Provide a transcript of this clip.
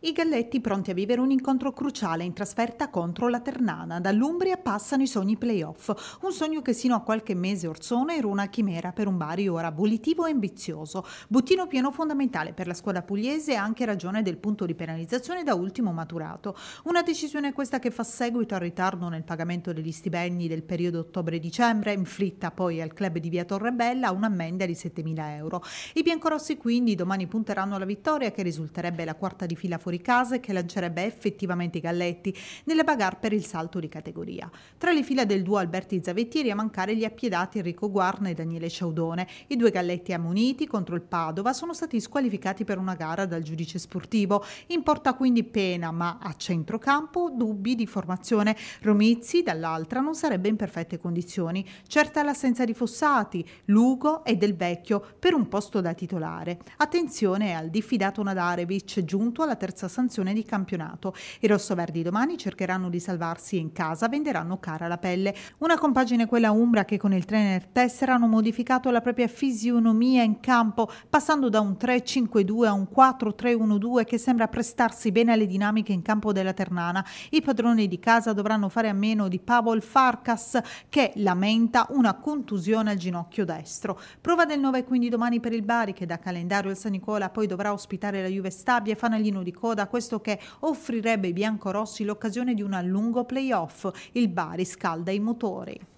I Galletti pronti a vivere un incontro cruciale in trasferta contro la Ternana. Dall'Umbria passano i sogni playoff, un sogno che sino a qualche mese orsone era una chimera per un Bari ora volitivo e ambizioso. Bottino pieno fondamentale per la squadra pugliese anche ragione del punto di penalizzazione da ultimo maturato. Una decisione questa che fa seguito al ritardo nel pagamento degli stipendi del periodo ottobre-dicembre, inflitta poi al club di Via Torrebella un'ammenda di 7.000 euro. I biancorossi quindi domani punteranno alla vittoria che risulterebbe la quarta di fila fuori casa e che lancerebbe effettivamente i Galletti nella bagarre per il salto di categoria. Tra le fila del duo Alberti Zavettieri a mancare gli appiedati Enrico Guarna e Daniele Ciaudone. I due Galletti ammoniti contro il Padova sono stati squalificati per una gara dal giudice sportivo. Importa quindi pena, ma a centrocampo dubbi di formazione. Romizzi dall'altra non sarebbe in perfette condizioni. Certa l'assenza di Fossati, Lugo e Del Vecchio per un posto da titolare. Attenzione al diffidato Nadarevic giunto alla terza terza sanzione di campionato. I rossoverdi domani cercheranno di salvarsi in casa venderanno cara la pelle. Una compagine quella Umbra che con il trainer Tessera hanno modificato la propria fisionomia in campo passando da un 3-5-2 a un 4-3-1-2 che sembra prestarsi bene alle dinamiche in campo della Ternana. I padroni di casa dovranno fare a meno di Pavol Farkas che lamenta una contusione al ginocchio destro. Prova del 9 quindi domani per il Bari che da calendario il San Nicola poi dovrà ospitare la Juve Stabia e Fanaglino di Coro coda, questo che offrirebbe ai biancorossi l'occasione di un lungo playoff. Il Bari scalda i motori.